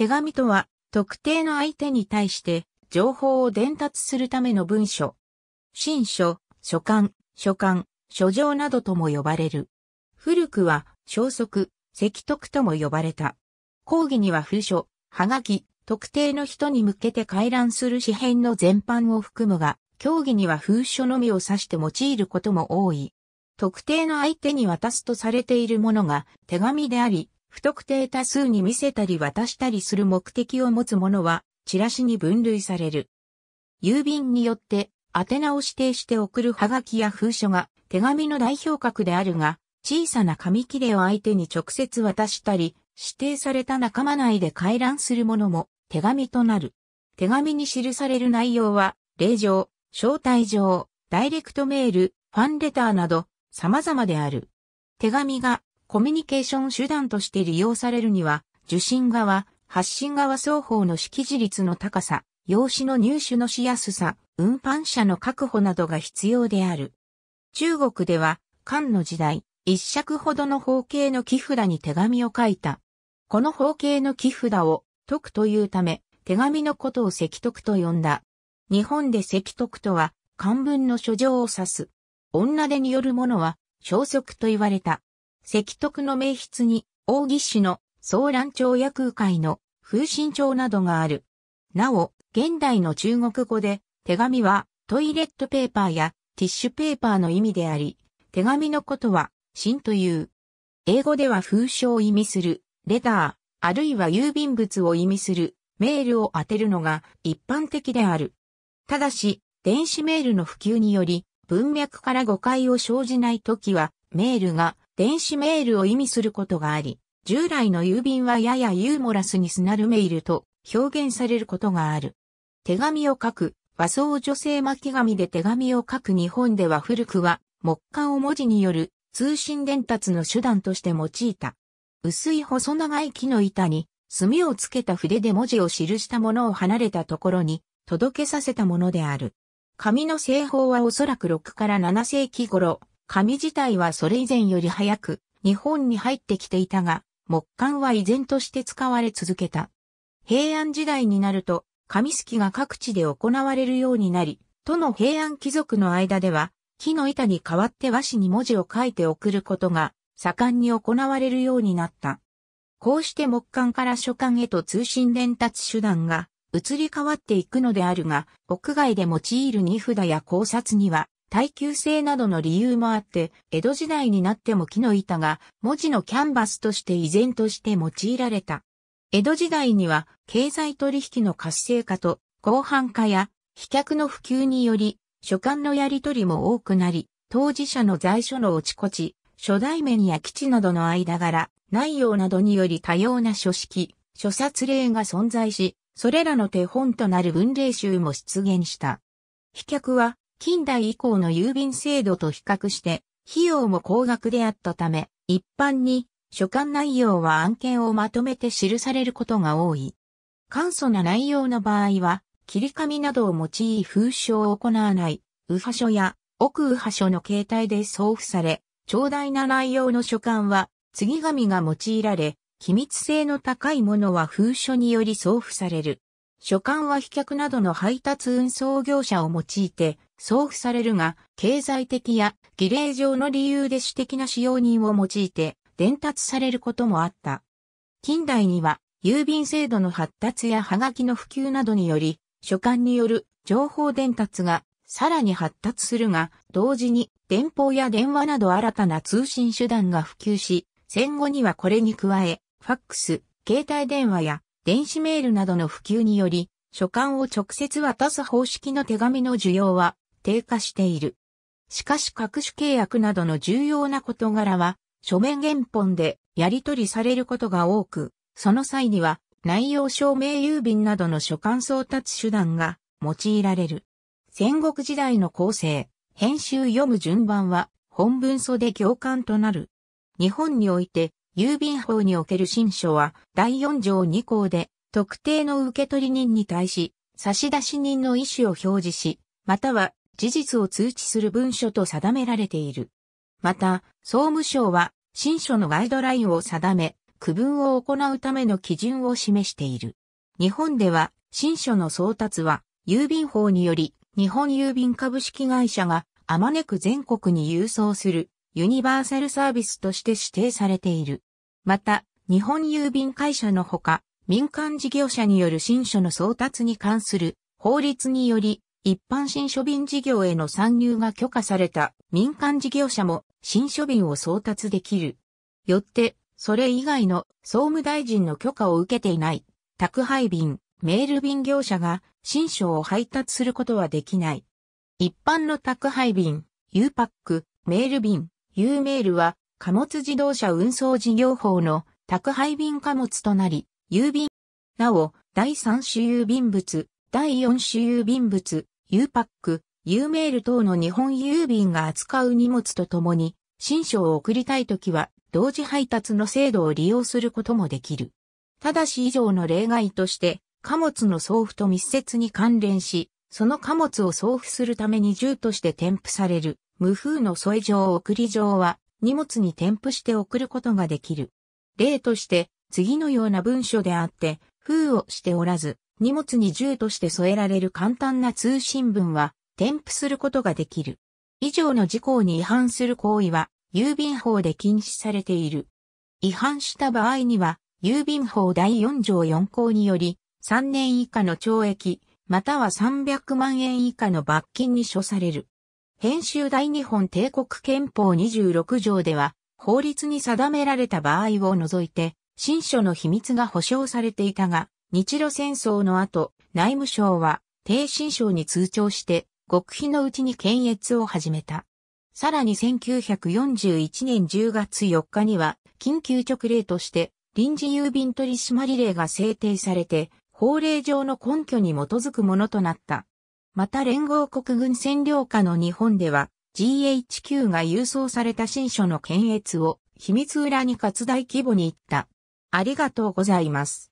手紙とは、特定の相手に対して、情報を伝達するための文書。新書、書簡、書簡、書状などとも呼ばれる。古くは、消息、石徳とも呼ばれた。講義には封書、はがき、特定の人に向けて回覧する詩幣の全般を含むが、教義には封書のみを指して用いることも多い。特定の相手に渡すとされているものが手紙であり、不特定多数に見せたり渡したりする目的を持つものは、チラシに分類される。郵便によって、宛名を指定して送るはがきや封書が、手紙の代表格であるが、小さな紙切れを相手に直接渡したり、指定された仲間内で回覧するものも、手紙となる。手紙に記される内容は、礼状、招待状、ダイレクトメール、ファンレターなど、様々である。手紙がコミュニケーション手段として利用されるには、受信側、発信側双方の識字率の高さ、用紙の入手のしやすさ、運搬者の確保などが必要である。中国では、漢の時代、一尺ほどの方形の木札に手紙を書いた。この方形の木札を、徳というため、手紙のことを石徳と呼んだ。日本で石徳とは、漢文の書状を指す。女手によるものは、消息と言われた。石徳の名筆に、大義士の総乱町や空海の風神町などがある。なお、現代の中国語で、手紙はトイレットペーパーやティッシュペーパーの意味であり、手紙のことは、信という。英語では風書を意味する、レター、あるいは郵便物を意味する、メールを当てるのが一般的である。ただし、電子メールの普及により、文脈から誤解を生じないときは、メールが電子メールを意味することがあり、従来の郵便はややユーモラスにすなるメールと表現されることがある。手紙を書く、和装女性巻紙で手紙を書く日本では古くは木簡を文字による通信伝達の手段として用いた。薄い細長い木の板に墨をつけた筆で文字を記したものを離れたところに届けさせたものである。紙の製法はおそらく6から7世紀頃、紙自体はそれ以前より早く日本に入ってきていたが、木簡は依然として使われ続けた。平安時代になると、紙すきが各地で行われるようになり、都の平安貴族の間では、木の板に代わって和紙に文字を書いて送ることが盛んに行われるようになった。こうして木簡から書簡へと通信伝達手段が移り変わっていくのであるが、屋外で用いる荷札や考察には耐久性などの理由もあって、江戸時代になっても木の板が文字のキャンバスとして依然として用いられた。江戸時代には経済取引の活性化と広範化や飛脚の普及により書簡のやり取りも多くなり、当事者の在所の落ちこち、初代面や基地などの間柄、内容などにより多様な書式、諸冊例が存在し、それらの手本となる文例集も出現した。飛脚は近代以降の郵便制度と比較して、費用も高額であったため、一般に、書簡内容は案件をまとめて記されることが多い。簡素な内容の場合は、切り紙などを用い封書を行わない、右派書や奥右派書の形態で送付され、長大な内容の書簡は、継ぎ紙が用いられ、機密性の高いものは封書により送付される。書簡は飛脚などの配達運送業者を用いて、送付されるが、経済的や儀礼上の理由で私的な使用人を用いて伝達されることもあった。近代には、郵便制度の発達やハガキの普及などにより、書簡による情報伝達がさらに発達するが、同時に電報や電話など新たな通信手段が普及し、戦後にはこれに加え、ファックス、携帯電話や電子メールなどの普及により、書簡を直接渡す方式の手紙の需要は低下している。しかし各種契約などの重要な事柄は、書面原本でやり取りされることが多く、その際には内容証明郵便などの書簡送達手段が用いられる。戦国時代の構成、編集読む順番は本文袖行間となる。日本において郵便法における新書は第4条2項で特定の受取人に対し差出人の意思を表示し、または事実を通知する文書と定められている。また、総務省は、新書のガイドラインを定め、区分を行うための基準を示している。日本では、新書の送達は、郵便法により、日本郵便株式会社が、あまねく全国に郵送する、ユニバーサルサービスとして指定されている。また、日本郵便会社のほか、民間事業者による新書の送達に関する法律により、一般新書便事業への参入が許可された民間事業者も新書便を送達できる。よって、それ以外の総務大臣の許可を受けていない宅配便、メール便業者が新書を配達することはできない。一般の宅配便、U パック、メール便、U メールは貨物自動車運送事業法の宅配便貨物となり、郵便。なお、第3種郵便物、第4種郵便物、ーパック、ーメール等の日本郵便が扱う荷物とともに、新書を送りたいときは、同時配達の制度を利用することもできる。ただし以上の例外として、貨物の送付と密接に関連し、その貨物を送付するために銃として添付される、無風の添え状送り状は、荷物に添付して送ることができる。例として、次のような文書であって、封をしておらず、荷物に銃として添えられる簡単な通信文は添付することができる。以上の事項に違反する行為は郵便法で禁止されている。違反した場合には郵便法第4条4項により3年以下の懲役または300万円以下の罰金に処される。編集大日本帝国憲法26条では、法律に定められた場合を除いて、新書の秘密が保障されていたが、日露戦争の後、内務省は、低新省に通帳して、極秘のうちに検閲を始めた。さらに1941年10月4日には、緊急直令として、臨時郵便取締令が制定されて、法令上の根拠に基づくものとなった。また連合国軍占領下の日本では、GHQ が郵送された新書の検閲を、秘密裏に活大規模に行った。ありがとうございます。